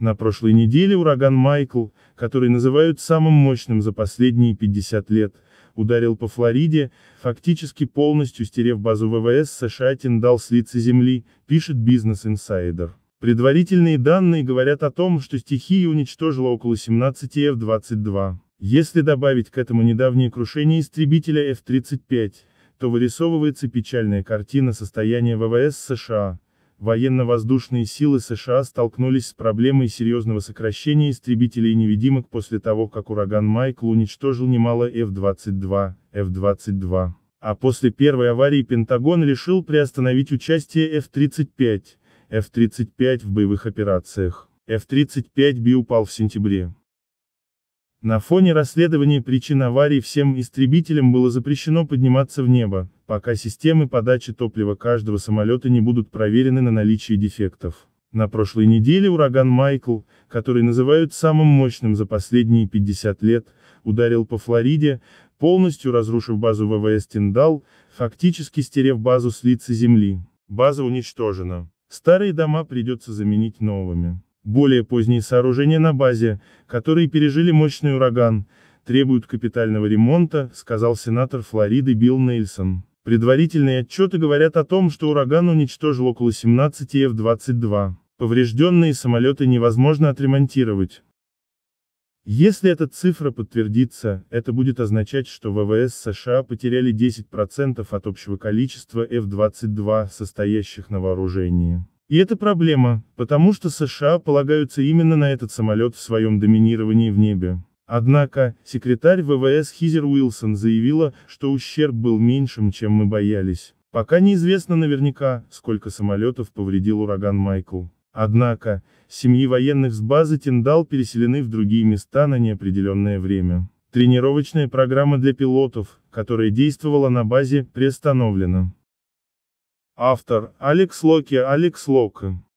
На прошлой неделе ураган Майкл, который называют самым мощным за последние 50 лет, ударил по Флориде, фактически полностью стерев базу ВВС США Тиндал с лица земли, пишет Business Insider. Предварительные данные говорят о том, что стихия уничтожила около 17 F-22. Если добавить к этому недавнее крушение истребителя F-35, то вырисовывается печальная картина состояния ВВС США. Военно-воздушные силы США столкнулись с проблемой серьезного сокращения истребителей-невидимок после того, как ураган Майкл уничтожил немало F-22, F-22. А после первой аварии Пентагон решил приостановить участие F-35, F-35 в боевых операциях. F-35B упал в сентябре. На фоне расследования причин аварии всем истребителям было запрещено подниматься в небо, пока системы подачи топлива каждого самолета не будут проверены на наличие дефектов. На прошлой неделе ураган Майкл, который называют самым мощным за последние 50 лет, ударил по Флориде, полностью разрушив базу ВВС Тиндал, фактически стерев базу с лица земли. База уничтожена. Старые дома придется заменить новыми. Более поздние сооружения на базе, которые пережили мощный ураган, требуют капитального ремонта, сказал сенатор Флориды Билл Нельсон. Предварительные отчеты говорят о том, что ураган уничтожил около 17 F-22. Поврежденные самолеты невозможно отремонтировать. Если эта цифра подтвердится, это будет означать, что ВВС США потеряли 10% от общего количества F-22, состоящих на вооружении. И это проблема, потому что США полагаются именно на этот самолет в своем доминировании в небе. Однако, секретарь ВВС Хизер Уилсон заявила, что ущерб был меньшим, чем мы боялись. Пока неизвестно наверняка, сколько самолетов повредил ураган Майкл. Однако, семьи военных с базы Тиндал переселены в другие места на неопределенное время. Тренировочная программа для пилотов, которая действовала на базе, приостановлена. Автор – Алекс Локи Алекс Лока